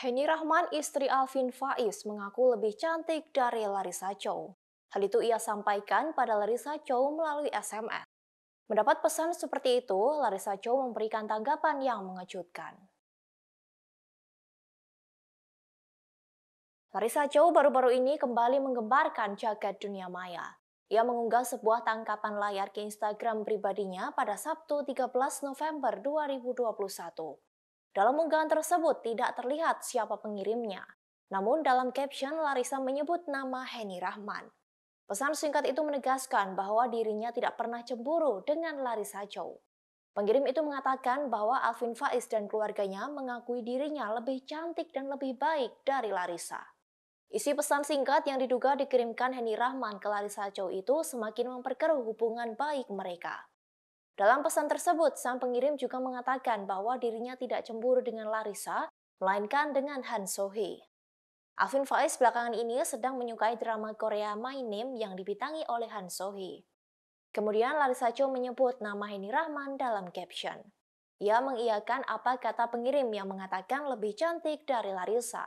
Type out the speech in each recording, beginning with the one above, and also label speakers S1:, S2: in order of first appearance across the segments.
S1: Heni Rahman, istri Alvin Faiz, mengaku lebih cantik dari Larissa Chow. Hal itu ia sampaikan pada Larissa Chow melalui SMS. Mendapat pesan seperti itu, Larissa Chow memberikan tanggapan yang mengejutkan. Larissa Chow baru-baru ini kembali menggembarkan jagat dunia maya. Ia mengunggah sebuah tangkapan layar ke Instagram pribadinya pada Sabtu 13 November 2021. Dalam unggahan tersebut tidak terlihat siapa pengirimnya. Namun dalam caption Larissa menyebut nama Henny Rahman. Pesan singkat itu menegaskan bahwa dirinya tidak pernah cemburu dengan Larissa Chow. Pengirim itu mengatakan bahwa Alvin Faiz dan keluarganya mengakui dirinya lebih cantik dan lebih baik dari Larissa. Isi pesan singkat yang diduga dikirimkan Henny Rahman ke Larissa Chow itu semakin memperkeruh hubungan baik mereka. Dalam pesan tersebut, sang pengirim juga mengatakan bahwa dirinya tidak cemburu dengan Larissa, melainkan dengan Han Sohee. Alvin Faiz belakangan ini sedang menyukai drama Korea My Name yang dibintangi oleh Han Sohee. Kemudian Larissa Cho menyebut nama Heni Rahman dalam caption. Ia mengiyakan apa kata pengirim yang mengatakan lebih cantik dari Larissa.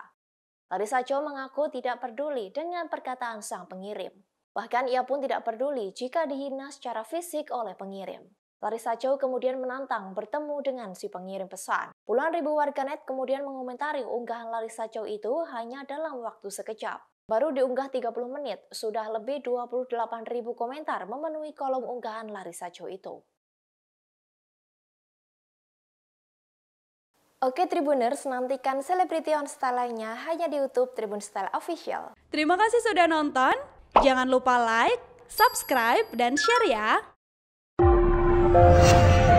S1: Larissa Cho mengaku tidak peduli dengan perkataan sang pengirim. Bahkan ia pun tidak peduli jika dihina secara fisik oleh pengirim. Larissa Chow kemudian menantang bertemu dengan si pengirim pesan. Puluhan ribu warganet kemudian mengomentari unggahan Larissa Chow itu hanya dalam waktu sekejap. Baru diunggah 30 menit, sudah lebih 28 ribu komentar memenuhi kolom unggahan Larissa Chow itu. Oke Tribuners, nantikan selebriti on style lainnya hanya di YouTube Tribun Style Official. Terima kasih sudah nonton. Jangan lupa like, subscribe, dan share ya. Oh,